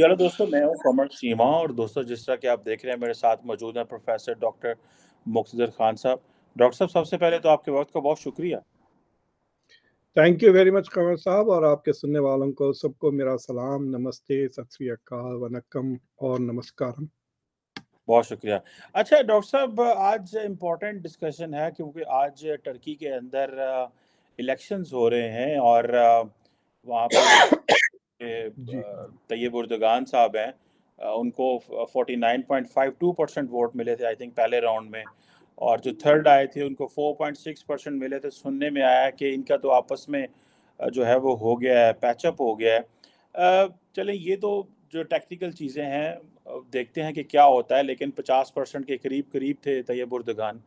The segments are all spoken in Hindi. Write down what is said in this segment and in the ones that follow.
हेलो दोस्तों मैं हूं कमर सीमा और दोस्तों जिस तरह के आप देख रहे हैं मेरे साथ मौजूद हैं प्रोफेसर डॉक्टर मुख्तर खान साहब डॉक्टर साहब सबसे पहले तो आपके वक्त का बहुत शुक्रिया thank you very much Qamar साहब और आपके सुनने वालों को सबको मेरा सलाम नमस्ते सत वनकम और नमस्कार बहुत शुक्रिया अच्छा डॉक्टर साहब आज इम्पोर्टेंट डिस्कशन है क्योंकि आज टर्की के अंदर इलेक्शंस uh, हो रहे हैं और uh, वहाँ पर के तैयब उर्दगान साहब हैं उनको 49.52 परसेंट वोट मिले थे आई थिंक पहले राउंड में और जो थर्ड आए थे उनको 4.6 परसेंट मिले थे सुनने में आया कि इनका तो आपस में जो है वो हो गया है पैचअप हो गया है चलें ये तो जो टेक्निकल चीज़ें हैं देखते हैं कि क्या होता है लेकिन 50 परसेंट के करीब करीब थे तैयब उर्दगान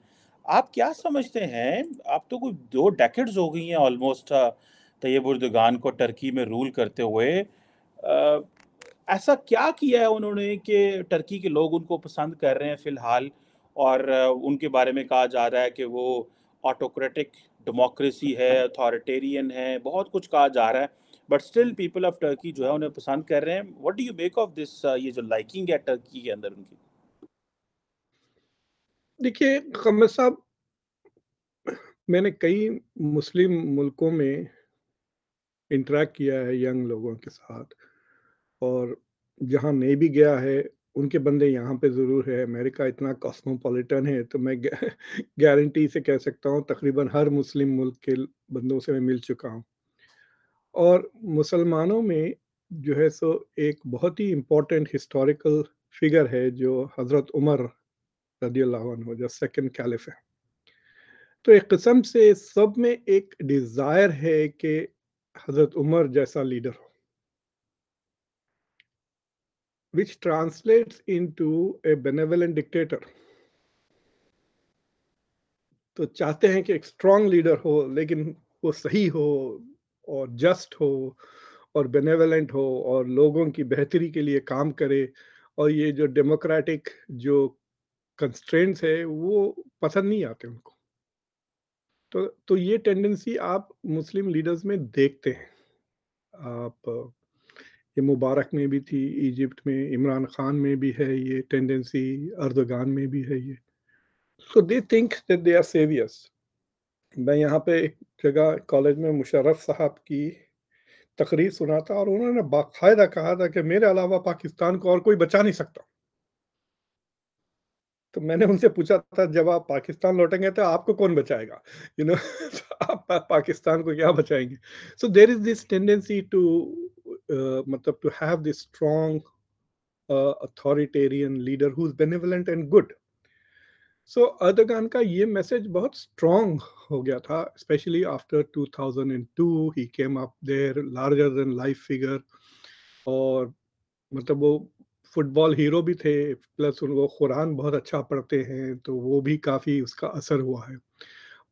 आप क्या समझते हैं आप तो कुछ दो डेकेड्स हो गई हैं ऑलमोस्ट तैयब उर्दगान को टर्की में रूल करते हुए ऐसा क्या किया है उन्होंने कि टर्की के लोग उनको पसंद कर रहे हैं फ़िलहाल और उनके बारे में कहा जा रहा है कि वो ऑटोक्रेटिक डेमोक्रेसी है अथॉरिटेरियन है बहुत कुछ कहा जा रहा है but still people of Turkey जो है उन्हें पसंद कर रहे हैं what do you make of this ये जो लाइकिंग है टर्की के अंदर उनकी देखिए खम्मद साहब मैंने कई मुस्लिम मुल्कों में इंटरेक्ट किया है यंग लोगों के साथ और जहाँ मैं भी गया है उनके बंदे यहाँ पे ज़रूर है अमेरिका इतना कॉस्मोपॉलिटन है तो मैं गारंटी से कह सकता हूँ तकरीबन हर मुस्लिम मुल्क के बंदों से मैं मिल चुका हूँ और मुसलमानों में जो है सो एक बहुत ही इम्पोर्टेंट हिस्टोरिकल फिगर है जो हज़रत उमर रदी हो जो सेकेंड कैलिफ है तो एक कस्म से सब में एक डिज़ायर है कि हज़रत उमर जैसा लीडर हो which translates into a benevolent dictator. तो चाहते हैं कि एक स्ट्रांग लीडर हो लेकिन वो सही हो और जस्ट हो और बेनेवलेंट हो और लोगों की बेहतरी के लिए काम करे और ये जो डेमोक्रेटिक जो कंस्ट्रेंट्स है वो पसंद नहीं आते उनको तो तो ये टेंडेंसी आप मुस्लिम लीडर्स में देखते हैं आप ये मुबारक में भी थी इजिप्ट में इमरान खान में भी है ये टेंडेंसी अर्दगान में भी है ये so they think that they are saviours मैं यहाँ पे एक जगह कॉलेज में मुशर्रफ साहब की तकरीर सुना था और उन्होंने बाकायदा कहा था कि मेरे अलावा पाकिस्तान को और कोई बचा नहीं सकता तो मैंने उनसे पूछा था जब आप पाकिस्तान लौटेंगे तो आपको कौन बचाएगा यू you नो know, तो आप पाकिस्तान को क्या बचाएंगे so there is this tendency to मतलब to have this strong uh, authoritarian leader who's benevolent and good so Erdogan का ये मैसेज बहुत स्ट्रॉन्ग हो गया था specially after 2002 he came up there larger than life figure और मतलब वो फुटबॉल हीरो भी थे प्लस उनको कुरान बहुत अच्छा पढ़ते हैं तो वो भी काफ़ी उसका असर हुआ है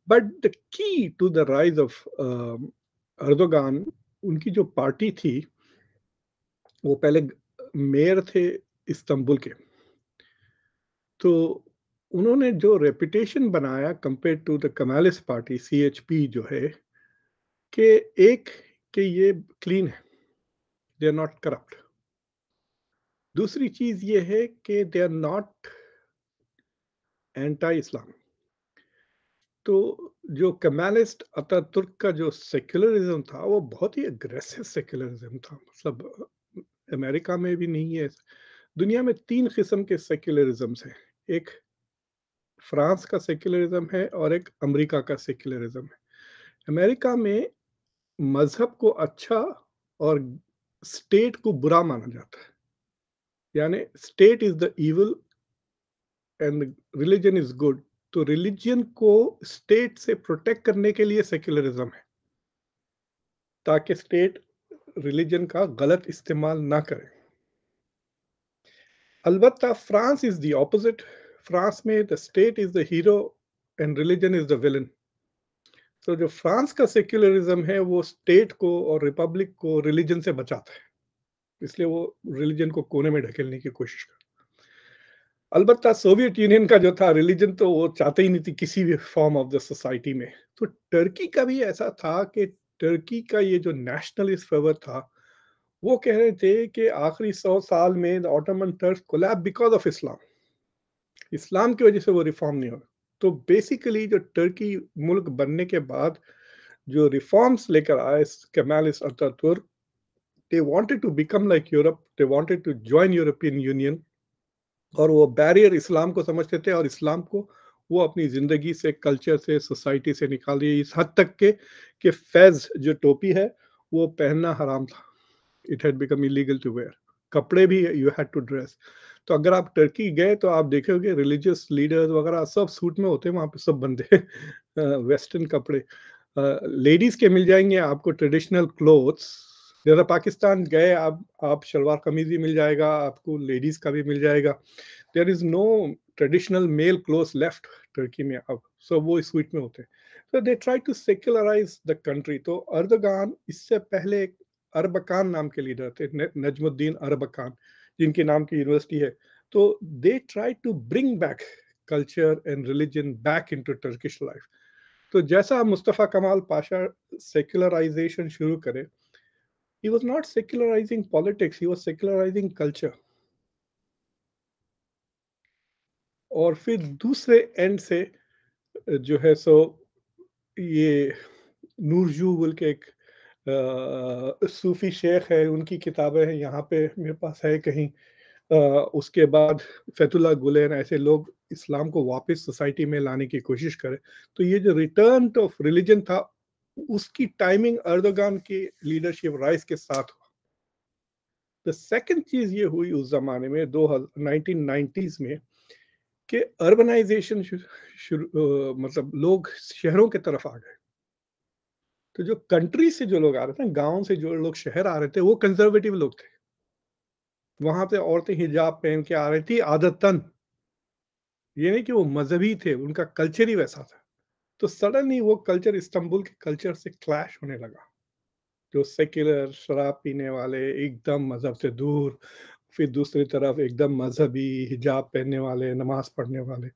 but the key to the rise of Erdogan उनकी जो पार्टी थी वो पहले मेयर थे इस्तांबुल के तो उन्होंने जो रेपिटेशन बनाया compare to the Kemalist party CHP जो है कि एक कि ये क्लीन है दे आर नॉट करप्ट दूसरी चीज ये है कि they are not anti Islam तो जो कमालिस्ट तुर्क का जो सेक्युलरिज्म था वो बहुत ही अग्रेसिव सेक्युलरिज्म था मतलब अमेरिका में भी नहीं है दुनिया में तीन किस्म के सेक्युलरिज्म्स हैं एक फ्रांस का सेक्युलरिज्म है और एक अमेरिका का सेक्युलरिज्म है अमेरिका में मजहब को अच्छा और स्टेट को बुरा माना जाता है यानी state is the evil and religion is good तो रिलीजन को स्टेट से प्रोटेक्ट करने के लिए सेक्युलरिज्म है ताकि स्टेट रिलीजन का गलत इस्तेमाल ना करें अलबत् France is the opposite France में the state is the hero and religion is the villain तो जो फ्रांस का सेक्युलरिज्म है वो स्टेट को और रिपब्लिक को रिलीजन से बचाता है इसलिए वो रिलीजन को कोने में ढकेलने की कोशिश कर अलबत् सोवियत यूनियन का जो था रिलीजन तो वो चाहते ही नहीं थी किसी भी फॉर्म ऑफ द सोसाइटी में तो टर्की का भी ऐसा था कि टर्की का ये जो नेशनलिस्ट फेवर था वो कह रहे थे कि आखिरी सौ साल में Ottoman Turk collapse because of Islam Islam की वजह से वो रिफॉर्म नहीं हुआ तो बेसिकली जो टर्की मुल्क बनने के बाद जो रिफॉर्म्स लेकर आए Kemal Ataturk they wanted to become like Europe they wanted to join European Union और वो बैरियर इस्लाम को समझते थे और इस्लाम को वो अपनी ज़िंदगी से कल्चर से सोसाइटी से निकाल दिए इस हद तक के कि फैज़ जो टोपी है वो पहनना हराम था it had become illegal to wear कपड़े भी यू हैड टू ड्रेस तो अगर आप टर्की गए तो आप देखोगे रिलीजियस लीडर्स वगैरह सब सूट में होते हैं वहाँ पे सब बंदे वेस्टर्न कपड़े लेडीज के मिल जाएंगे आपको ट्रेडिशनल क्लोथ्स जैसा पाकिस्तान गए आप आप शलवार कमीज भी मिल जाएगा आपको लेडीज का भी मिल जाएगा there is no traditional male clothes left Turkey में अब सो वो स्वीट में होते हैं so they try to secularise the country तो अर्दगान इससे पहले एक अरबकान नाम के लीडर थे नजमुद्दीन अरबकान जिनके नाम की यूनिवर्सिटी है तो they try to bring back culture and religion back into Turkish life तो जैसा मुस्तफ़ा कमाल पाशा सेक्युलराइजेशन शुरू करे he was not secularising politics he was secularising culture और फिर दूसरे एंड से जो है सो ये नूरजू बोल के एक आ, सूफी शेख है उनकी किताबें हैं यहाँ पे मेरे पास है कहीं आ, उसके बाद फैतुल्ला गुलेन ऐसे लोग इस्लाम को वापस सोसाइटी में लाने की कोशिश करें तो ये जो रिटर्न ऑफ रिलीजन था उसकी टाइमिंग अर्दोगान की लीडरशिप राइस के साथ हुआ द सेकंड चीज ये हुई उस जमाने में दो हजार में कि अर्बनाइजेशन शुरू मतलब लोग शहरों के तरफ आ गए तो जो कंट्री से जो लोग आ रहे थे गांव से जो लोग शहर आ रहे थे वो कंजर्वेटिव लोग थे वहां पे औरतें हिजाब पहन के आ रही थी आदतन ये नहीं कि वो मजहबी थे उनका कल्चर ही वैसा था तो सडनली वो कल्चर इस्तंबुल के कल्चर से क्लैश होने लगा जो सेक्युलर शराब पीने वाले एकदम मजहब से दूर फिर दूसरी तरफ एकदम मजहबी हिजाब पहनने वाले नमाज पढ़ने वाले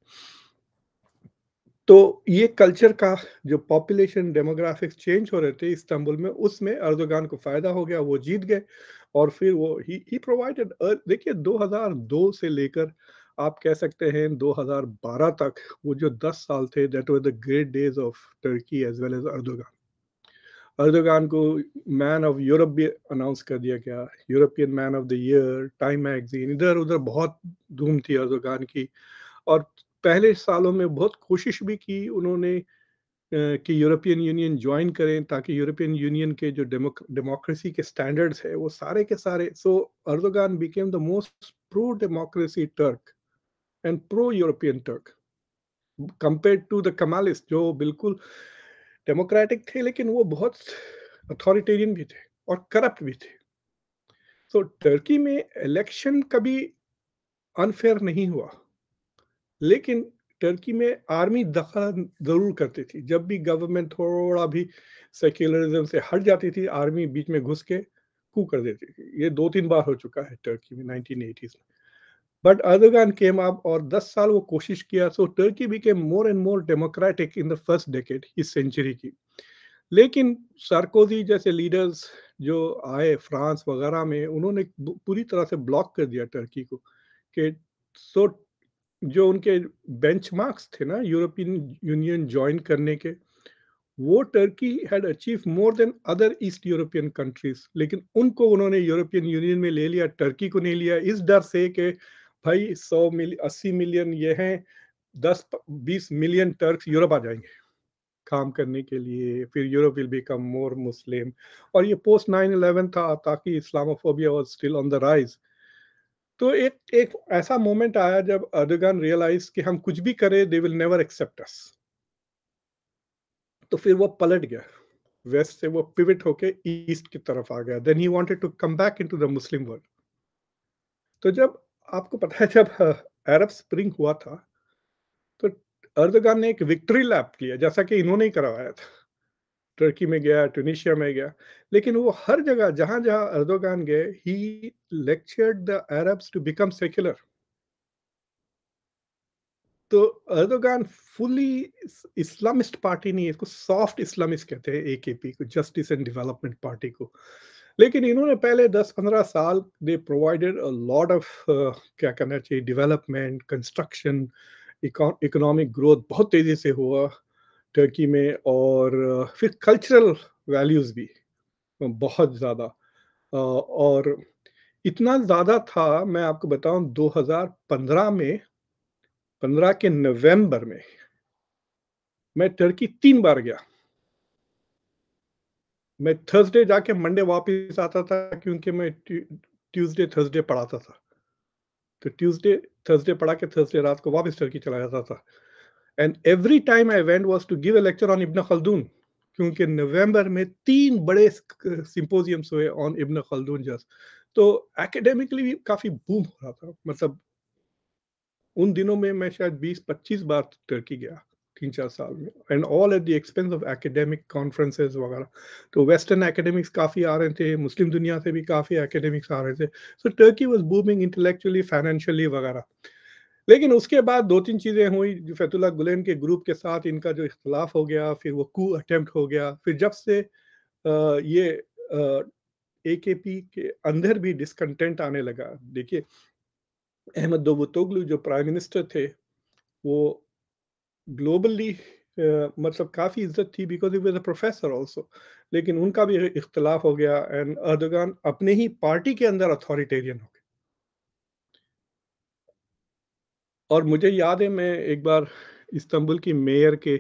तो ये कल्चर का जो पॉपुलेशन डेमोग्राफिक्स चेंज हो रहे थे इस्तांबुल में उसमें अर्दोगान को फ़ायदा हो गया वो जीत गए और फिर वो ही ही प्रोवाइडेड देखिए 2002 से लेकर आप कह सकते हैं 2012 तक वो जो 10 साल थे that were the great days of Turkey as well as Erdogan Erdogan को मैन ऑफ यूरोप भी अनाउंस कर दिया गया European man of the year Time magazine इधर उधर बहुत धूम थी अर्दोगान की और पहले सालों में बहुत कोशिश भी की उन्होंने कि यूरोपियन यूनियन ज्वाइन करें ताकि यूरोपियन यूनियन के जो डेमोक्रेसी के स्टैंडर्ड्स है वो सारे के सारे so Erdogan became the most pro democracy Turk and pro European Turk compare to the Kemalist जो बिल्कुल डेमोक्रेटिक थे लेकिन वो बहुत अथॉरिटेरियन भी थे और करप्ट भी थे तो टर्की में इलेक्शन कभी अनफेयर नहीं हुआ लेकिन टर्की में आर्मी दखल जरूर करती थी जब भी गवर्नमेंट थोड़ा भी सेक्युलरिज्म से हट जाती थी आर्मी बीच में घुस के कू कर देती थी ये दो तीन बार हो चुका है टर्की में नाइनटीन एटीज में But Erdogan came up or das saal wo koshish kiya. So Turkey became more and more democratic in the first decade इस सेंचुरी की लेकिन सार्कोजी जैसे लीडर्स जो आए फ्रांस वगैरह में उन्होंने पूरी तरह से ब्लॉक कर दिया टर्की को कि सो जो उनके बेंचमार्क्स थे ना यूरोपियन यूनियन ज्वाइन करने के वो Turkey had achieve more than other East European countries लेकिन उनको उन्होंने यूरोपियन यूनियन में ले लिया टर्की को नहीं लिया इस डर से कि भाई सौ मिल अस्सी मिलियन ये हैं दस बीस मिलियन टर्क यूरोप आ जाएंगे काम करने के लिए फिर Europe will become more Muslim और ये पोस्ट नाइन इलेवन था ताकि Islamophobia was still on the rise तो एक एक ऐसा मोमेंट आया जब अर्दगान रियलाइज कि हम कुछ भी करें they will never accept us तो फिर वो पलट गया वेस्ट से वो पिविट होके ईस्ट की तरफ आ गया then he wanted to come back into the Muslim world तो जब आपको पता है जब अरब स्प्रिंग हुआ था तो अर्दगान ने एक विक्ट्री लैप किया जैसा कि इन्होंने ही करवाया था टर्की में गया ट्यूनिशिया में गया लेकिन वो हर जगह जहां जहां अर्दोगान गए he lectured the Arabs to become secular तो अर्दोगान फुली इस्लामिस्ट पार्टी नहीं है इसको सॉफ्ट इस्लामिस्ट कहते हैं एकेपी को जस्टिस एंड डेवलपमेंट पार्टी को लेकिन इन्होंने पहले 10-15 साल they provided a lot of क्या कहना चाहिए डेवलपमेंट कंस्ट्रक्शन इकोनॉमिक ग्रोथ बहुत तेज़ी से हुआ टर्की में और uh, फिर कल्चरल वैल्यूज़ भी बहुत ज़्यादा और इतना ज़्यादा था मैं आपको बताऊं 2015 में 15 के नवंबर में मैं टर्की तीन बार गया मैं थर्सडे जाके मंडे वापस आता था क्योंकि मैं ट्यूसडे थर्सडे पढ़ाता था तो ट्यूसडे थर्सडे पढ़ा के थर्सडे रात को वापस टर्की चला जाता था and every time I went was to give a lecture on Ibn Khaldun क्योंकि नवंबर में तीन बड़े सिंपोजियम्स हुए ऑन इब्न खलदून जस तो एकेडमिकली भी काफ़ी बूम हो रहा था मतलब उन दिनों में मैं शायद 20-25 बार टर्की गया तीन चार साल में and all at the expense of academic conferences वगैरह तो वेस्टर्न एकेडमिक्स काफ़ी आ रहे थे मुस्लिम दुनिया से भी काफ़ी एकेडमिक्स आ रहे थे so Turkey was booming intellectually financially वगैरह लेकिन उसके बाद दो तीन चीज़ें हुई जो फैतुल्ला गुलेन के ग्रुप के साथ इनका जो इख्तलाफ हो गया फिर वो कू अटैम्प्ट हो गया फिर जब से आ, ये ए के पी के अंदर भी डिसकंटेंट आने लगा देखिए अहमद दोबू तोगलू जो प्राइम मिनिस्टर थे वो ग्लोबली मतलब काफ़ी इज्जत थी because he was a professor also लेकिन उनका भी इख्तलाफ हो गया एंड अर्दगान अपने ही पार्टी के अंदर अथॉरिटेरियन हो गए और मुझे याद है मैं एक बार इस्तांबुल की मेयर के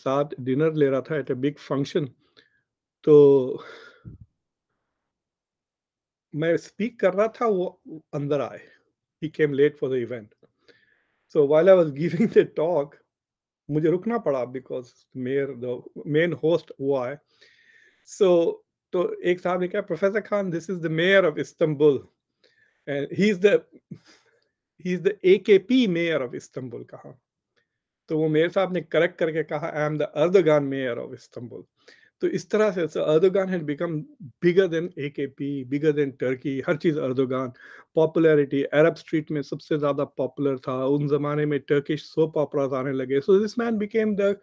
साथ डिनर ले रहा था एट ए बिग फंक्शन तो मैं स्पीक कर रहा था वो अंदर आए he came late for the event So while I was giving the talk, मुझे रुकना पड़ा because mayor the main host हुआ है सो तो एक साहब ने कहा professor Khan this is the mayor of Istanbul and he is the he is the AKP mayor of Istanbul कहा तो वो मेयर साहब ने करेक्ट करके कहा I am the Erdogan mayor of Istanbul तो इस तरह से Erdogan has become bigger than A K P bigger than Turkey हर चीज़ अर्दोगान पॉपुलैरिटी अरब स्ट्रीट में सबसे ज़्यादा पॉपुलर था उन ज़माने में टर्किश सो पॉपुलर आने लगे so this man became the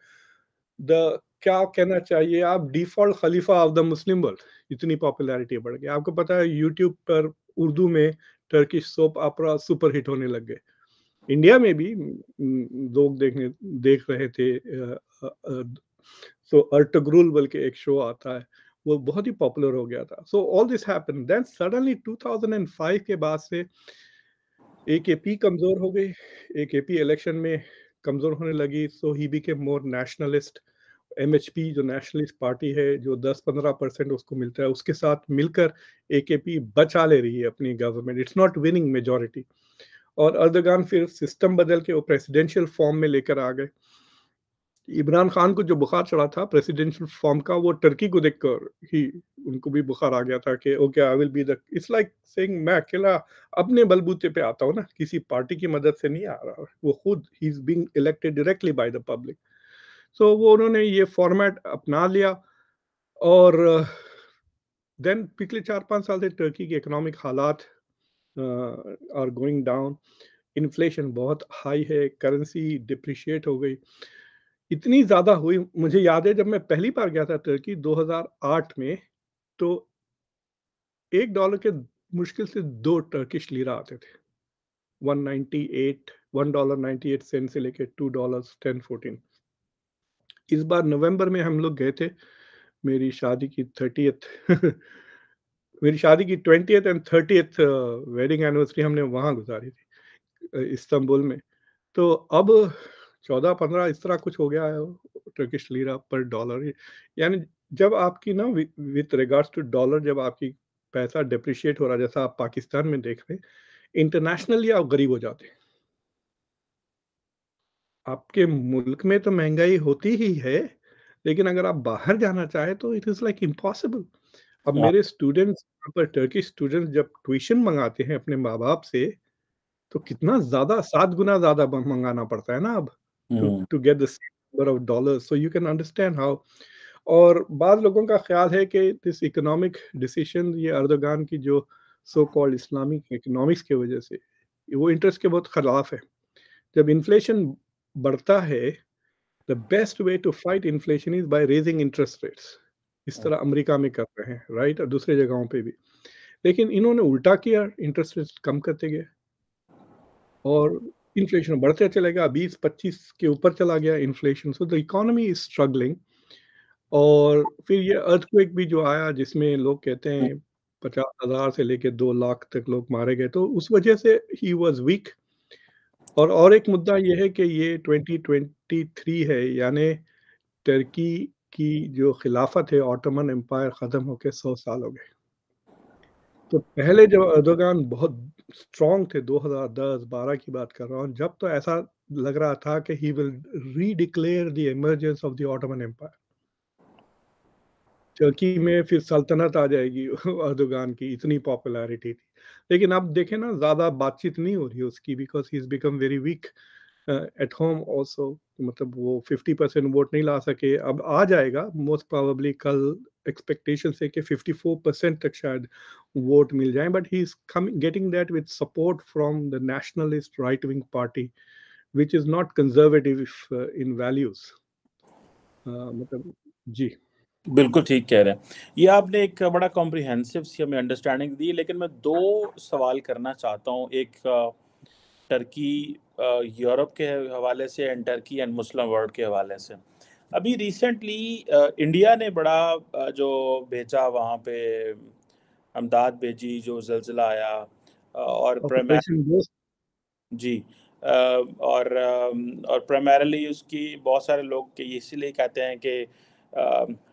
the क्या कहना चाहिए आप डिफॉल्ट खलीफा ऑफ द मुस्लिम वर्ल्ड इतनी पॉपुलैरिटी बढ़ गई आपको पता है यूट्यूब पर उर्दू में Turkish soap opera super hit होने लग गए इंडिया में भी हम्म, लोग देखने देख रहे थे सो तो अर्टग्रुल बोल के एक शो आता है वो बहुत ही पॉपुलर हो गया था so all this happen then suddenly 2005 के बाद से ए के पी कमज़ोर हो गई ए के पी इलेक्शन में कमज़ोर होने लगी सो he became more nationalist M H P जो नेशनलिस्ट पार्टी है जो 10-15 परसेंट उसको मिलता है उसके साथ मिलकर ए के पी बचा ले रही है अपनी government it's not winning majority और अर्दगान फिर सिस्टम बदल के वो प्रेसिडेंशियल फॉर्म में लेकर आ गए इमरान खान को जो बुखार चढ़ा था प्रेसिडेंशियल फॉर्म का वो टर्की को देखकर ही उनको भी बुखार आ गया था कि okay I will be the it's like saying मैं अकेला अपने बलबूते पे आता हूँ ना किसी पार्टी की मदद से नहीं आ रहा वो खुद ही is being elected directly by the public so वो उन्होंने ये फॉर्मेट अपना लिया और देन पिछले चार पाँच साल से टर्की के इकोनॉमिक हालात आर गोइंग डाउन इन्फ्लेशन बहुत हाई है करेंसी डिप्रिशिएट हो गई इतनी ज़्यादा हुई मुझे याद है जब मैं पहली बार गया था टर्की 2008 में तो एक डॉलर के मुश्किल से दो टर्किश लीरा आते थे 198 वन डॉलर 98 सेंट से लेके टू डॉलर टेन फोर्टीन इस बार नवंबर में हम लोग गए थे मेरी शादी की थर्टीथ मेरी शादी की twenty and thirty wedding anniversary हमने वहाँ गुजारी थी uh, इस्तांबुल में तो अब चौदह पंद्रह इस तरह कुछ हो गया है टर्किश लीरा पर डॉलर यानी जब आपकी ना विथ रिगार्ड्स टू डॉलर जब आपकी पैसा डिप्रिशिएट हो रहा है जैसा आप पाकिस्तान में देख रहे हैं इंटरनेशनली आप गरीब हो जाते हैं आपके मुल्क में तो महंगाई होती ही है लेकिन अगर आप बाहर जाना चाहें तो इट इज़ लाइक इम्पॉसिबल अब हाँ। मेरे स्टूडेंट्स पर टर्किश स्टूडेंट्स जब ट्यूशन मंगाते हैं अपने माँ बाप से तो कितना ज़्यादा सात गुना ज़्यादा मंगाना पड़ता है ना अब to, hmm. to get the same number of dollars so you can understand how और बाद लोगों का ख्याल है कि दिस इकोनॉमिक डिसीशन ये अर्दोगान की जो सो कॉल्ड इस्लामिक इकोनॉमिक्स के वजह से वो इंटरेस्ट के बहुत खिलाफ है जब इन्फ्लेशन बढ़ता है the best way to fight inflation is by raising interest rates इस तरह अमेरिका में कर रहे हैं राइट और दूसरे जगहों पे भी लेकिन इन्होंने उल्टा किया इंटरेस्ट रेट कम करते गए और इन्फ्लेशन बढ़ते चले गया बीस पच्चीस के ऊपर चला गया inflation so the economy is struggling और फिर ये अर्थक्वेक भी जो आया जिसमें लोग कहते हैं पचास हजार से लेके दो लाख तक लोग मारे गए तो उस वजह से ही वॉज वीक और और एक मुद्दा यह है कि ये 2023 है यानी टर्की की जो खिलाफत है ऑटोमन एम्पायर ख़त्म होकर सौ साल हो गए तो पहले जब अर्दोगान बहुत स्ट्रॉन्ग थे 2010-12 की बात कर रहा हूँ जब तो ऐसा लग रहा था कि he will redeclare the emergence of the Ottoman Empire तुर्की में फिर सल्तनत आ जाएगी अर्दोगान की इतनी पॉपुलैरिटी थी लेकिन अब देखें ना ज़्यादा बातचीत नहीं हो रही उसकी because he is become very weak at home also मतलब वो फिफ्टी परसेंट वोट नहीं ला सके अब आ जाएगा मोस्ट प्रॉबली कल एक्सपेक्टेशन है कि 54 परसेंट तक शायद वोट मिल जाए but he is come getting that with support from the nationalist right wing party which is not conservative in values मतलब जी बिल्कुल ठीक कह रहे हैं ये आपने एक बड़ा कॉम्प्रिहेंसिव सी हमें अंडरस्टैंडिंग दी लेकिन मैं दो सवाल करना चाहता हूँ एक टर्की uh, यूरोप uh, के हवाले से and Turkey and Muslim world के हवाले से अभी रिसेंटली इंडिया ने बड़ा जो भेजा वहाँ पे अमदाद भेजी जो जलजिला आया और जी और और प्राइमरली उसकी बहुत सारे लोग के इसीलिए कहते हैं कि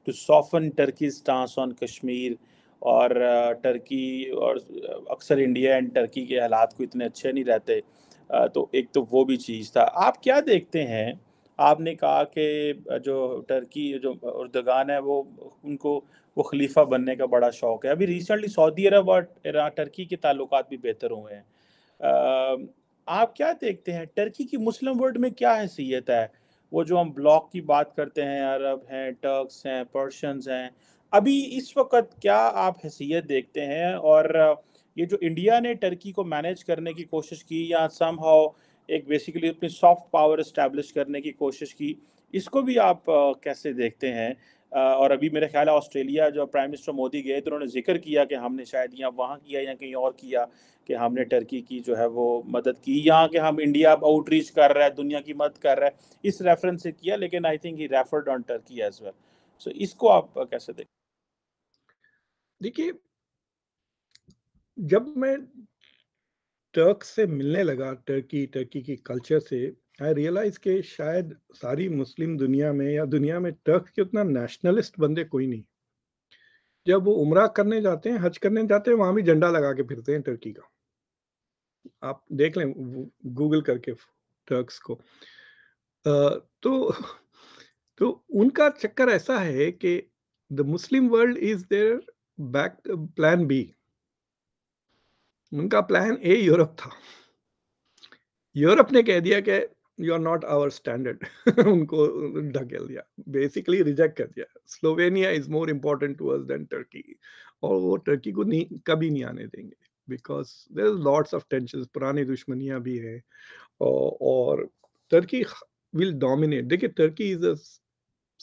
to soften Turkey stance on Kashmir और टर्की और अक्सर इंडिया एंड टर्की के हालात को इतने अच्छे नहीं रहते तो एक तो वो भी चीज़ था आप क्या देखते हैं आपने कहा कि जो टर्की जो उर्दगान है वो उनको वो खलीफा बनने का बड़ा शौक़ है अभी रिसेंटली सऊदी अरब और टर्की के ताल्लुक भी बेहतर हुए हैं आप क्या देखते हैं टर्की की मुस्लिम वर्ल्ड में क्या हैसियत है वो जो हम ब्लॉक की बात करते हैं अरब हैं टर्क्स हैं पर्शंस हैं अभी इस वक्त क्या आप हैसियत देखते हैं और ये जो इंडिया ने टर्की को मैनेज करने की कोशिश की या सम हाउ एक बेसिकली अपनी सॉफ्ट पावर इस्टेब्लिश करने की कोशिश की इसको भी आप कैसे देखते हैं और अभी मेरे ख्याल है ऑस्ट्रेलिया जो प्राइम मिनिस्टर मोदी गए तो उन्होंने जिक्र किया कि हमने शायद यहाँ वहाँ किया या कहीं और किया कि हमने टर्की की जो है वो मदद की यहाँ के हम इंडिया आउटरीच कर रहा है दुनिया की मदद कर रहा है इस रेफरेंस से किया लेकिन I think he referred on Turkey as well so इसको आप कैसे देख देखिए जब मैं टर्क से मिलने लगा टर्की टर्की की कल्चर से आई रियलाइज के शायद सारी मुस्लिम दुनिया में या दुनिया में टर्क के उतना नेशनलिस्ट बंदे कोई नहीं जब वो उम्र करने जाते हैं हज करने जाते हैं वहां भी झंडा लगा के फिरते हैं टर्की का आप देख लें गूगल करके टर्क्स को तो तो उनका चक्कर ऐसा है कि the Muslim world is their back plan B उनका प्लान ए यूरोप था यूरोप ने कह दिया कि you are not our standard उनको ढकेल दिया बेसिकली रिजेक्ट कर दिया Slovenia is more important to us than Turkey और वो टर्की को नहीं कभी नहीं आने देंगे because there is lots of tension पुरानी दुश्मनियाँ भी हैं और टर्की विल डोमिनेट देखिए Turkey is a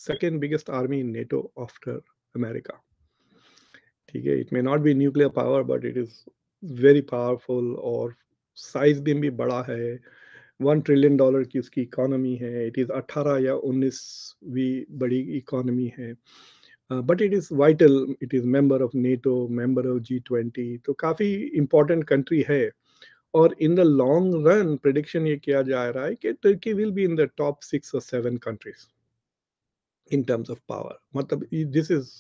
second biggest army in NATO after America ठीक है it may not be nuclear power but it is very powerful और साइज भी, भी बड़ा है वन ट्रिलियन डॉलर की उसकी इकॉनमी है इट इज़ अट्ठारह या 19वीं बड़ी इकॉनमी है but it is vital it is member of NATO member of G twenty तो काफ़ी इंपॉर्टेंट कंट्री है और in the long run prediction ये किया जा रहा है कि Turkey will be in the top six और seven countries in terms of power मतलब दिस इज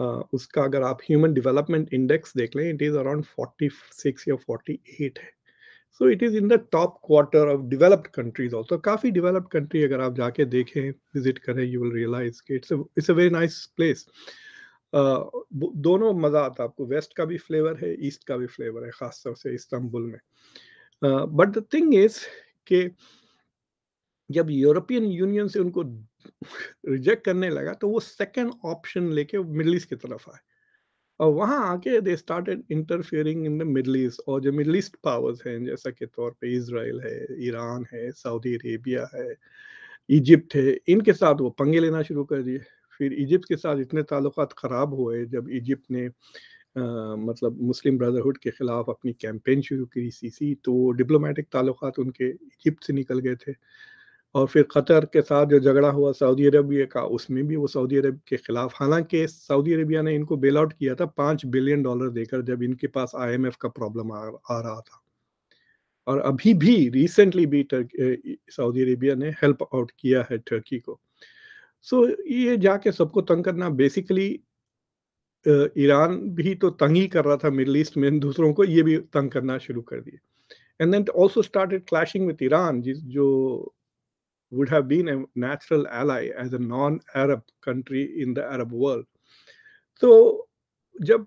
उसका अगर आप ह्यूमन डेवलपमेंट इंडेक्स देख लें इट इज़ अराउंड 46 या 48 है so it is in the top quarter of developed countries also काफ़ी डेवलप्ड कंट्री अगर आप जाके देखें विजिट करें यू विल रियलाइज कि it's it's a very nice place दोनों मज़ा आता आपको वेस्ट का भी फ्लेवर है ईस्ट का भी फ्लेवर है ख़ासतौर से इस्तांबुल में बट द थिंग इज़ के जब यूरोपियन यूनियन से उनको रिजेक्ट करने लगा तो वो सेकेंड ऑप्शन लेके मिडल ईस्ट की तरफ आए और वहाँ आके they started interfering in the Middle East और जो मिडल ईस्ट पावर्स हैं जैसा के तौर पे इसराइल है ईरान है सऊदी अरेबिया है इजिप्ट है इनके साथ वो पंगे लेना शुरू कर दिए फिर इजिप्ट के साथ इतने ताल्लुक ख़राब हुए जब इजिप्ट ने आ, मतलब मुस्लिम ब्रदरहुड के ख़िलाफ़ अपनी कैंपेन शुरू की सी सी तो डिप्लोमेटिक ताल्लुक उनके इजिप्ट से निकल गए थे और फिर कतर के साथ जो झगड़ा हुआ सऊदी अरबिया का उसमें भी वो सऊदी अरब के खिलाफ हालांकि सऊदी अरबिया ने इनको बेल आउट किया था पाँच बिलियन डॉलर देकर जब इनके पास आईएमएफ का प्रॉब्लम आ, आ रहा था और अभी भी रिसेंटली भी सऊदी अरबिया ने हेल्प आउट किया है टर्की को सो so, ये जाके सबको तंग करना बेसिकली ईरान भी तो तंग ही कर रहा था मिडल ईस्ट में दूसरों को ये भी तंग करना शुरू कर दिया and then also started clashing with Iran जिस जो would have been a natural ally as a non-Arab country in the Arab world. So, जब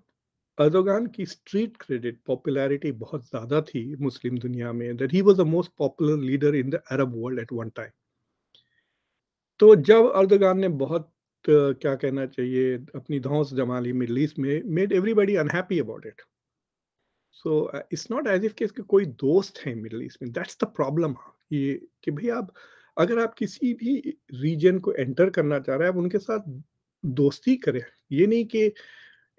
अर्दोगान की स्ट्रीट क्रेडिट पॉपुलैरिटी बहुत ज़्यादा थी मुस्लिम दुनिया में that he was the most popular leader in the Arab world at one time तो जब अर्दोगान ने बहुत क्या कहना चाहिए अपनी धौस जमा ली मिडल ईस्ट में made everybody unhappy about it so it's not as if कि इसके कोई दोस्त है मिडल ईस्ट में दैट्स द प्रॉब्लम ये कि भाई आप अगर आप किसी भी रीजन को एंटर करना चाह रहे हैं आप उनके साथ दोस्ती करें ये नहीं कि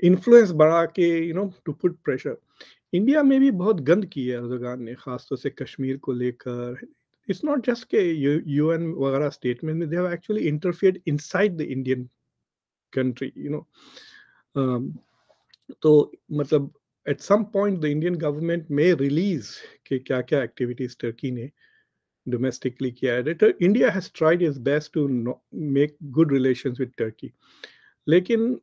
इन्फ्लुएंस बढ़ा के you know to put pressure India में भी बहुत गंद की है अर्दगान ने खासतौर से कश्मीर को लेकर इट्स नॉट जस्ट के यू एन वगैरह स्टेटमेंट में they have actually interfere side the Indian country you know तो मतलब at some point the Indian government में रिलीज के क्या क्या एक्टिविटीज टर्की ने uh, domestically किया है India has tried is best to make good relations with Turkey लेकिन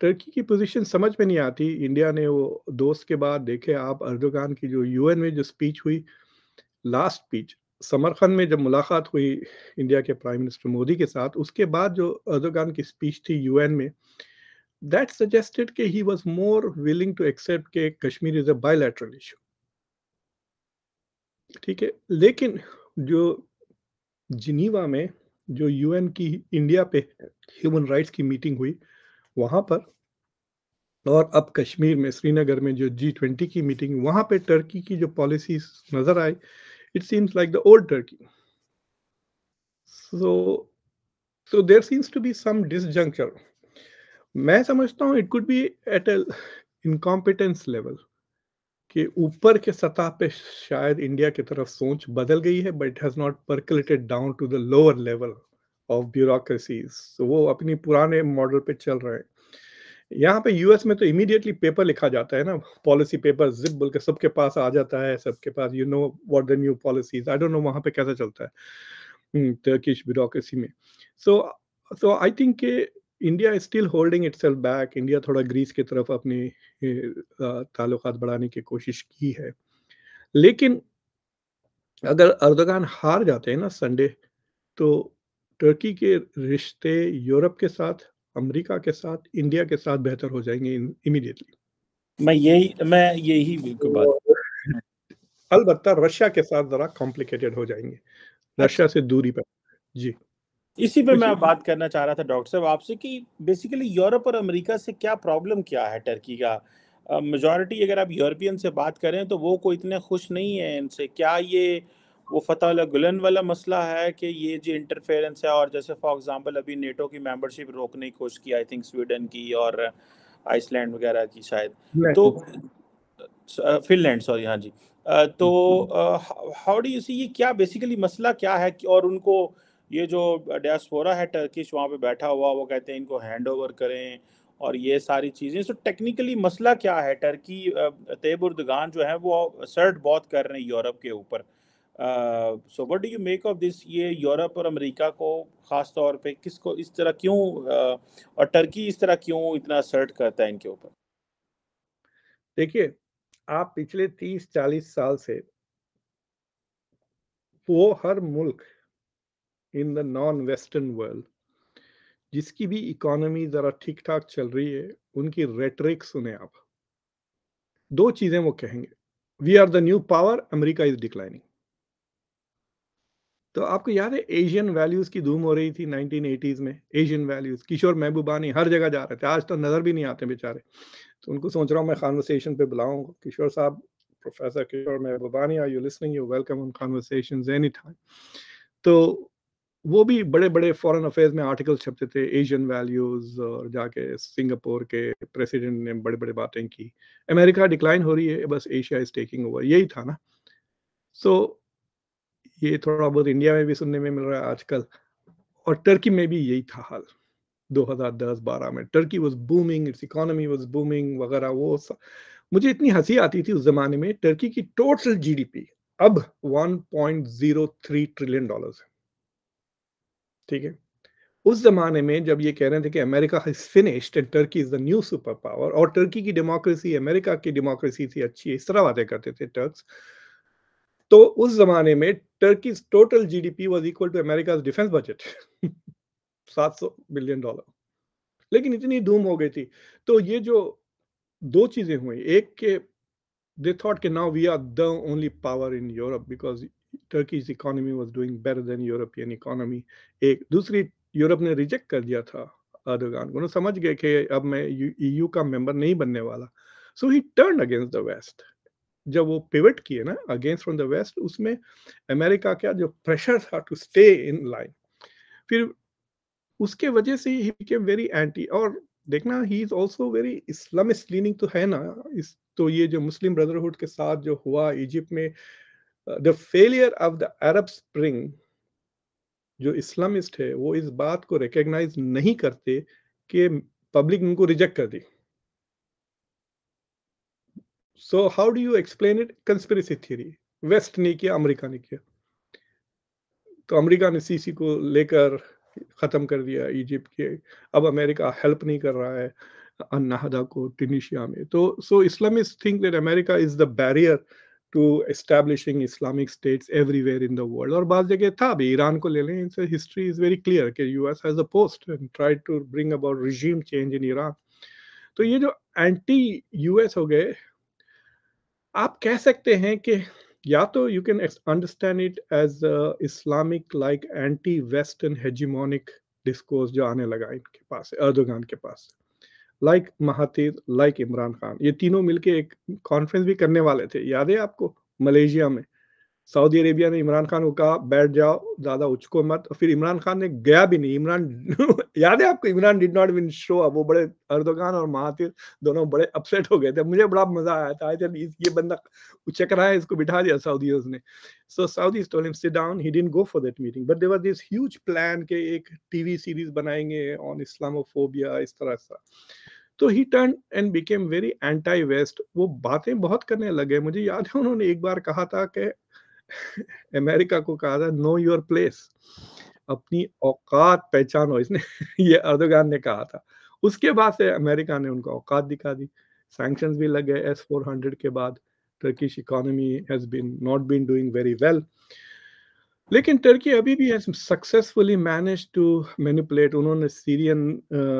टर्की की पोजीशन समझ में नहीं आती इंडिया ने वो दोस्त के बाद देखे आप अर्दोगान की जो यूएन में जो स्पीच हुई लास्ट स्पीच समरखंड में जब मुलाकात हुई इंडिया के प्राइम मिनिस्टर मोदी के साथ उसके बाद जो अर्दोगान की स्पीच थी यूएन में दैट सजेस्टेड के he was more willing to accept के Kashmir is a bilateral issue ठीक है लेकिन जो जिनीवा में जो यूएन की इंडिया पे ह्यूमन राइट्स की मीटिंग हुई वहां पर और अब कश्मीर में श्रीनगर में जो जी ट्वेंटी की मीटिंग वहां पे टर्की की जो पॉलिसी नज़र आई it seems like the old Turkey so so there seems to be some disjuncture मैं समझता हूँ it could be at a incompetence level कि ऊपर के सतह पे शायद इंडिया की तरफ सोच बदल गई है but it has not percolated down to the lower level of bureaucracies तो वो अपनी पुराने मॉडल पे चल रहे हैं यहाँ पे यूएस में तो इमीडिएटली पेपर लिखा जाता है ना पॉलिसी पेपर जिप बोल के सबके पास आ जाता है सबके पास you know what the new policies I don't know वहाँ पे कैसा चलता है टर्किश हम्म, ब्यूरोक्रेसी में सो सो आई थिंक के India is still holding it back India थोड़ा ग्रीस की तरफ अपने ताल्लुक बढ़ाने की कोशिश की है लेकिन अगर अर्दगान हार जाते हैं ना संडे तो टर्की के रिश्ते यूरोप के साथ अमेरिका के साथ इंडिया के साथ बेहतर हो जाएंगे इमीडिएटली मैं यही मैं यही बिल्कुल बात अलबत्ता रशिया के साथ ज़रा कॉम्प्लिकेटेड हो जाएंगे रशिया अच्छा। से दूरी पर जी इसी पे मैं बात करना चाह रहा था डॉक्टर साहब आपसे कि बेसिकली यूरोप और अमेरिका से क्या प्रॉब्लम क्या है टर्की का मेजॉरिटी अगर आप यूरोपियन से बात करें तो वो कोई इतने खुश नहीं है इनसे क्या ये वो फतह गुलन वाला मसला है कि ये जो इंटरफेरेंस है और जैसे फॉर एग्जांपल अभी नेटो की मेंबरशिप रोकने की कोशिश की आई थिंक स्वीडन की और आइसलैंड वगैरह की शायद तो फिनलैंड सॉरी हाँ जी तो हाउ डू यू सी ये क्या बेसिकली मसला क्या है और उनको ये जो डायस्पोरा है टर्किश वहाँ पे बैठा हुआ वो कहते हैं इनको हैंड ओवर करें और ये सारी चीज़ें सो टेक्निकली मसला क्या है टर्की तेबुर्दगान जो है वो सर्ट बहुत कर रहे हैं यूरोप के ऊपर so what do you make of this ये यूरोप और अमेरिका को ख़ास तौर पे किसको इस तरह क्यों uh, और टर्की इस तरह क्यों इतना सर्ट करता है इनके ऊपर देखिए आप पिछले तीस चालीस साल से वो हर मुल्क in the non western world जिसकी भी इकोनॉमी ज़रा ठीक ठाक चल रही है उनकी रेटरिक सुने आप दो चीज़ें वो कहेंगे we are the new power America is declining तो आपको याद है एशियन वैल्यूज़ की धूम हो रही थी 1980s में एशियन वैल्यूज़ किशोर महबूबानी हर जगह जा रहे थे आज तो नज़र भी नहीं आते बेचारे तो उनको सोच रहा हूँ मैं कॉन्वर्सेशन पे बुलाऊँ किशोर साहब professor Kishore Mahbubani are you listening you welcome in conversation any time तो वो भी बड़े बड़े फॉरेन अफेयर्स में आर्टिकल छपते थे एशियन वैल्यूज और जाके सिंगापुर के प्रेसिडेंट ने बड़े बड़े बातें की अमेरिका डिक्लाइन हो रही है बस एशिया इज टेकिंग ओवर यही था ना सो so, ये थोड़ा बहुत इंडिया में भी सुनने में मिल रहा है आजकल और टर्की में भी यही था हाल 2010-12 में Turkey was booming its economy was booming वगैरह वो सा... मुझे इतनी हंसी आती थी उस जमाने में टर्की की टोटल जीडीपी अब 1.03 ट्रिलियन डॉलर्स है ठीक है उस जमाने में जब ये कह रहे थे कि America is finished and Turkey is the new super power और टर्की की डेमोक्रेसी अमेरिका की डेमोक्रेसी थी अच्छी इस तरह बातें करते थे टर्क्स तो उस जमाने में Turkey total GDP was equal to America defence budget 700 billion dollar लेकिन इतनी धूम हो गई थी तो ये जो दो चीजें हुई एक के दे थॉट के now we are the only power in Europe because Turkey's economy was doing better than European economy एक दूसरी यूरोप ने रिजेक्ट कर दिया था अर्दोगान को समझ गए कि अब मैं ईयू का मेंबर नहीं बनने वाला so he turn against the west जब वो पिवट किए ना अगेंस्ट फ्रॉम द वेस्ट उसमें अमेरिका का जो प्रेशर था टू स्टे इन लाइन फिर उसके वजह से ही बिकेम वेरी एंटी और देखना he is also very Islamist leaning तो है ना इस तो ये जो मुस्लिम ब्रदरहुड के साथ जो हुआ इजिप्ट में the failure of the Arab Spring जो इस्लामिस्ट है वो इस बात को रिकग्नाइज नहीं करते कि पब्लिक उनको रिजेक्ट कर दी so how do you explain it conspiracy theory west ने किया अमेरिका ने किया तो अमेरिका ने सीसी को लेकर ख़त्म कर दिया इजिप्ट के अब अमेरिका हेल्प नहीं कर रहा है अन्नाहदा को टिनिशिया में तो so Islamist think that America is the barrier to establishing Islamic states everywhere in the world और बाद जगह था अभी ईरान को ले लें इनसे हिस्ट्री इज वेरी क्लियर कि US has a post and try to bring about regime change in Iran तो ये जो एंटी यूएस हो गए आप कह सकते हैं कि या तो you can understand it as Islamic like anti western hegemonic discourse जो आने लगा इनके पास अर्दोगान के पास like Mahathir like Imran Khan ये तीनों मिलके एक कॉन्फ्रेंस भी करने वाले थे याद है आपको मलेशिया में सऊदी अरेबिया ने इमरान खान को कहा बैठ जाओ ज्यादा उचको मत फिर इमरान खान ने गया भी नहीं इमरान याद है आपको Imran did not win show अब वो बड़े अर्दोगान और महातिर दोनों बड़े अपसेट हो गए थे मुझे बड़ा मजा आया था आई थिंक ये बंदा उचक रहा है इसको बिठा दिया सऊदी ने so Saudi told him sit down he didn't go for that meeting but there this huge plan के एक टीवी सीरीज बनाएंगे ऑन इस्लामोफोबिया इस तरह सा तो he turn and became very anti west वो बातें बहुत करने लगे मुझे याद है उन्होंने एक बार कहा था कि अमेरिका को कहा था नो योर प्लेस अपनी औकात पहचानो इसने ये अर्दोगान ने कहा था उसके बाद से अमेरिका ने उनको औकात दिखा दी सैंक्शंस भी लग गए एस फोर हंड्रेड के बाद Turkish economy has been not been doing very well लेकिन टर्की अभी भी सक्सेसफुली मैनेज टू मैनिपुलेट उन्होंने सीरियन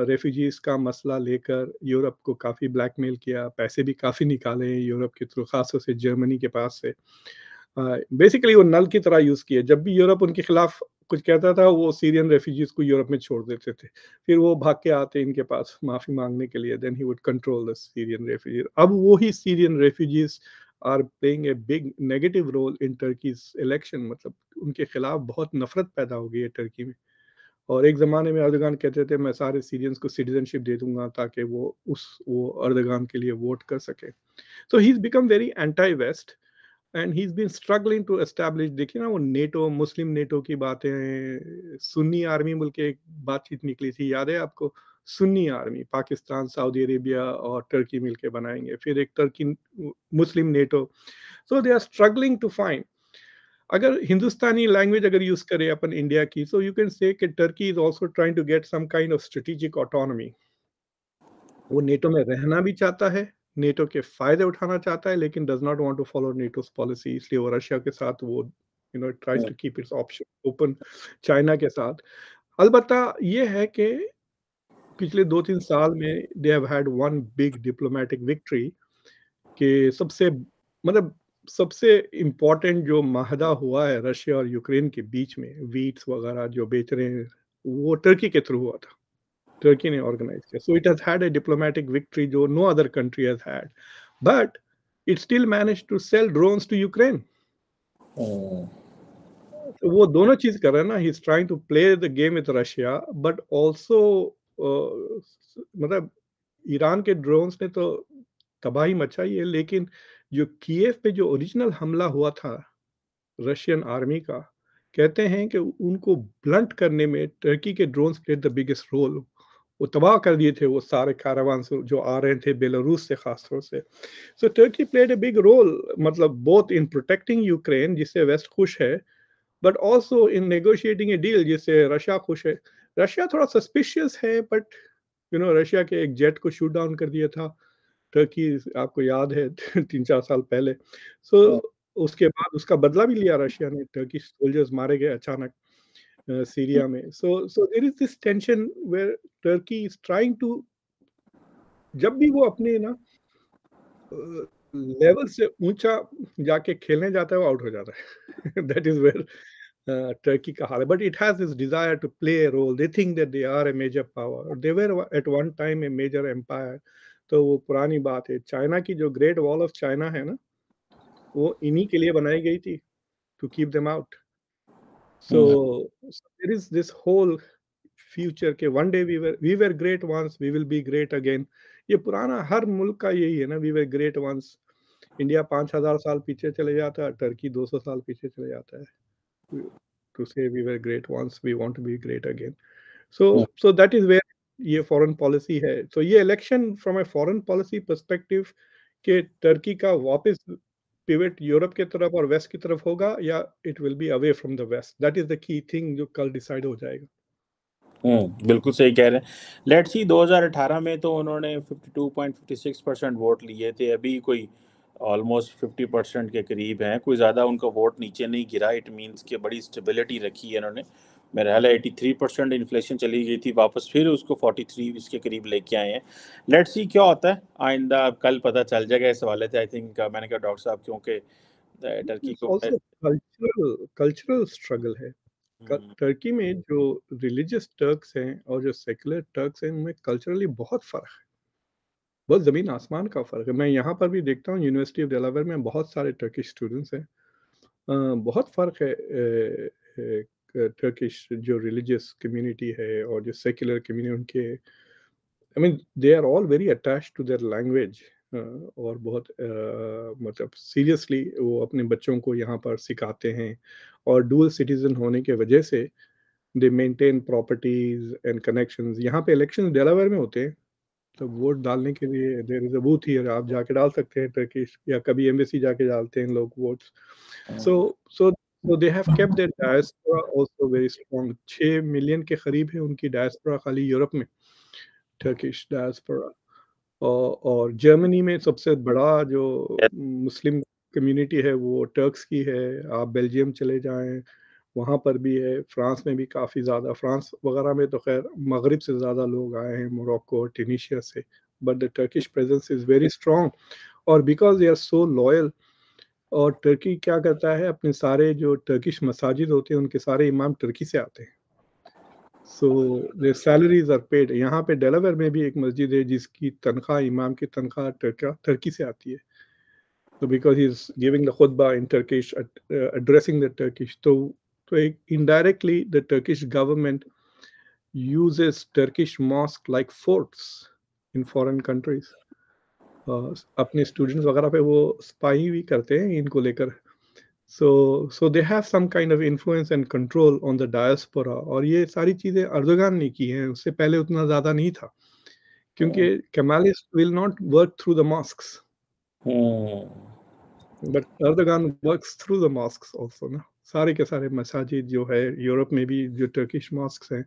रेफ्यूजीज का मसला लेकर यूरोप को काफ़ी ब्लैकमेल किया पैसे भी काफ़ी निकाले यूरोप के थ्रू खासतौर से जर्मनी के पास से uh, बेसिकली वो नल की तरह यूज़ किए जब भी यूरोप उनके खिलाफ कुछ कहता था वो सीरियन रेफ्यूजीज को यूरोप में छोड़ देते थे फिर वो भाग के आते इनके पास माफ़ी मांगने के लिए then he would control the Syrian refugees अब वो ही Syrian refugees are playing a big negative role in Turkey election मतलब उनके खिलाफ बहुत नफरत पैदा हो गई है टर्की में और एक ज़माने में अर्दगान कहते थे मैं सारे सीरियंस को सिटीजनशिप दे दूंगा ताकि वो उस वो अर्दगान के लिए वोट कर सके तो he is become very anti west and he is been struggling to establish देखिए ना वो नेटो मुस्लिम नेटो की बातें सुन्नी आर्मी बोल के एक बातचीत निकली थी याद है आपको Sunni army Pakistan Saudi Arabia और टर्की मिलके बनाएंगे फिर एक Turkey Muslim NATO so they are struggling to find अगर हिंदुस्तानी लैंग्वेज अगर यूज करें अपन इंडिया की सो यू कैन से कि Turkey is also trying to get some kind of strategic autonomy वो नेटो में रहना भी चाहता है नेटो के फायदे उठाना चाहता है लेकिन does not want to follow NATO's policy इसलिए वो रशिया के साथ वो you know tries to keep its option open China के साथ अलबत् ये है कि पिछले दो तीन साल में they have had one big diplomatic victory के सबसे मतलब सबसे इम्पोर्टेंट जो माहदा हुआ है रशिया और यूक्रेन के बीच में वीट्स वगैरह जो बेच रहे हैं वो टर्की के थ्रू हुआ था Turkey ने organize किया. So it has had a diplomatic victory जो no other country has had. But it still managed to sell drones to Ukraine. Oh. Hmm. So वो दोनों चीज कर रहा है ना he is trying to play the game with Russia but also मतलब ईरान के ड्रोन्स ने तो तबाही मचाई है लेकिन जो कीव पे जो ओरिजिनल हमला हुआ था रशियन आर्मी का कहते हैं कि उनको ब्लंट करने में टर्की के drones played the biggest role वो तबाह कर दिए थे वो सारे कारावान जो आ रहे थे बेलारूस से खास तौर से so Turkey played a big role मतलब बोथ इन प्रोटेक्टिंग यूक्रेन जिससे वेस्ट खुश है but also in negotiating a deal जिससे रशिया खुश है रशिया थोड़ा सस्पिशियस है बट यू नो रशिया के एक जेट को शूट डाउन कर दिया था टर्की आपको याद है तीन चार साल पहले सो so, हाँ। उसके बाद उसका बदला भी लिया रशिया ने टर्की सोल्जर्स मारे गए अचानक सीरिया uh, में so so there is this tension where Turkey is trying to जब भी वो अपने ना लेवल uh, से ऊंचा जाके खेलने जाता है वो आउट हो जाता है दैट इज वेयर टर्की का हाल है but it has this desire to play a role they think that they are a major power they were at one time a major empire तो वो पुरानी बात है चाइना की जो ग्रेट वॉल ऑफ चाइना है ना वो इन्हीं के लिए बनाई गई थी to keep them out so, so there is this whole future के one day we were we were great once we will be great again ये पुराना हर मुल्क का यही है ना we were great once India पाँच हजार साल पीछे चले जाता है टर्की दो सौ साल पीछे चले जाता है to say we were great once we want to be great again so so that is where ये फॉरेन पॉलिसी है तो so, ये election from a foreign policy perspective के टर्की का वापस पिवट यूरोप के तरफ और वेस्ट की तरफ होगा या it will be away from the west that is the key thing जो कल डिसाइड हो जाएगा हम्म बिल्कुल सही कह रहे हैं लेट्स सी 2018 में तो उन्होंने 52.56 परसेंट वोट लिए थे अभी कोई ऑलमोस्ट 50 परसेंट के करीब हैं कोई ज़्यादा उनका वोट नीचे नहीं गिरा इट मींस कि बड़ी स्टेबिलिटी रखी है इन्होंने मेरा ख्याल है 83 परसेंट इन्फ्लेशन चली गई थी वापस फिर उसको 43 थ्री इसके करीब लेके आए हैं लेट्स सी क्या होता है आइंदा कल पता चल जाएगा इस हवाले से आई थिंक uh, मैंने कहा डॉक्टर साहब क्योंकि टर्की uh, को कल्चरल स्ट्रगल है टर्की हम्म। में जो रिलीजियस टर्क्स हैं और जो सेकुलर टर्क्स हैं उनमें कल्चरली बहुत फ़र्क है बहुत ज़मीन आसमान का फ़र्क है मैं यहाँ पर भी देखता हूँ यूनिवर्सिटी ऑफ डेलावेयर में बहुत सारे टर्किश स्टूडेंट्स हैं बहुत फ़र्क है टर्किश जो रिलीजियस कम्युनिटी है और जो सेक्युलर कम्युनिटी उनके I mean they are all very attach to their language और बहुत मतलब सीरियसली वो अपने बच्चों को यहाँ पर सिखाते हैं और डूल सिटीजन होने के वजह से they maintain properties and connection यहाँ पे इलेक्शन डेलावेयर में होते हैं तो वोट डालने के लिए देर इज अ बूथ आप जाके डाल सकते हैं टर्किश या कभी एम्बेसी जाके डालते हैं लोग वोट्स सो सो तो they have kept their diaspora also very strong 6 million के करीब है उनकी डायस्पोरा खाली यूरोप में टर्किश डायस्पोरा और, जर्मनी में सबसे बड़ा जो मुस्लिम कम्युनिटी है वो टर्क्स की है आप बेल्जियम चले जाएं वहाँ पर भी है फ्रांस में भी काफ़ी ज़्यादा फ्रांस वगैरह में तो खैर मगरब से ज़्यादा लोग आए हैं मोरक्को और टिनिशिया से but the Turkish presence is very strong और because they are so loyal और टर्की क्या करता है अपने सारे जो टर्किश मसाजिद होते हैं उनके सारे इमाम टर्की से आते हैं so they salaries are paid यहाँ पे डेलावर में भी एक मस्जिद है जिसकी तनख्वाह इमाम की तनख्वाह टर्की से आती है तो because he is giving the खुतबा in Turkish addressing the Turkish तो तो एक indirectly the Turkish government uses Turkish mosque like forts in foreign countries अपने स्टूडेंट्स वगैरह पे वो स्पाई भी करते हैं इनको लेकर so so they have some kind of influence and control on the diaspora और ये सारी चीज़ें अर्दगान ने की हैं उससे पहले उतना ज़्यादा नहीं था क्योंकि Kemalist will not work through the mosques but Erdogan work through the mosque also ना सारे के सारे मसाजिद जो है यूरोप में भी जो टर्किश मॉस्क हैं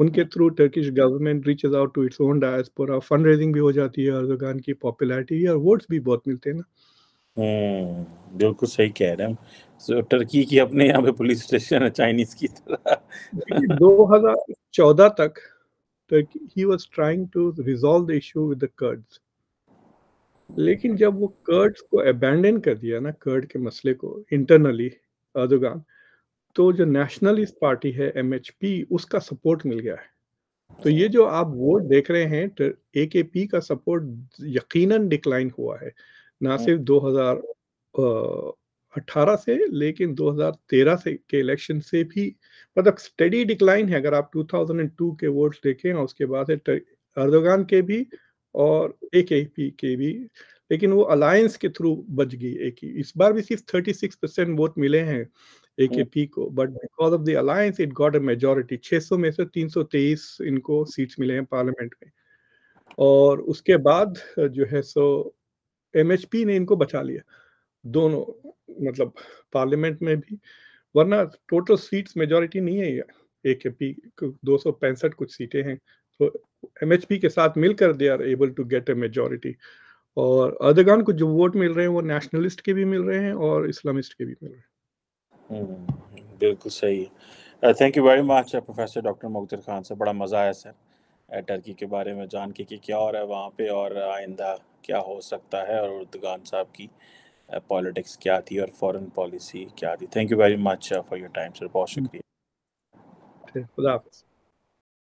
उनके through Turkish government reaches out to its own diaspora fundraising भी हो जाती है अर्जोगान की पॉपुलैरिटी और वोट्स भी बहुत मिलते हैं ना हम्म, बिल्कुल सही कह रहे हैं so, टर्की तो की अपने यहाँ पे पुलिस स्टेशन है चाइनीज की तरह 2014 तक Turkey he was trying to resolve the issue with the Kurds लेकिन जब वो कर्ड्स को अबैंडन कर दिया ना कर्ड के मसले को इंटरनली अर्दगान तो जो नेशनलिस्ट पार्टी है एम उसका सपोर्ट मिल गया है तो ये जो आप वोट देख रहे हैं ए के पी का सपोर्ट यकीनन डिक्लाइन हुआ है ना हाँ। सिर्फ 2018 से लेकिन 2013 से के इलेक्शन से भी मतलब स्टडी डिक्लाइन है अगर आप 2002 के वोट्स देखें और उसके बाद अर्दगान तो के भी और ए के पी के भी लेकिन वो अलायंस के थ्रू बच गई एक ही इस बार भी सिर्फ सिक्स परसेंट वोट मिले हैं ए के पी को but because of the alliance it got a majority सौ में से तेईस इनको सीट्स मिले हैं पार्लियामेंट में और उसके बाद जो है सो एम ने इनको बचा लिया दोनों मतलब पार्लियामेंट में भी वरना टोटल सीट्स मेजोरिटी नहीं है ए के पी दो सौ पैंसठ कुछ सीटें हैं तो एम के साथ मिलकर they are able to get a majority और अर्दगान को जो वोट मिल रहे हैं वो नेशनलिस्ट के भी मिल रहे हैं और इस्लामिस्ट के भी मिल रहे हैं हम्म, बिल्कुल सही है thank you very much professor doctor Mukhtar Khan से बड़ा मज़ा आया सर टर्की के बारे में जान के कि क्या हो रहा है वहाँ पे और आइंदा क्या हो सकता है और उर्दगान साहब की पॉलिटिक्स क्या थी और फॉरेन पॉलिसी क्या थी thank you very much for your time sir बहुत हम्म। शुक्रिया खुदा हाफिज़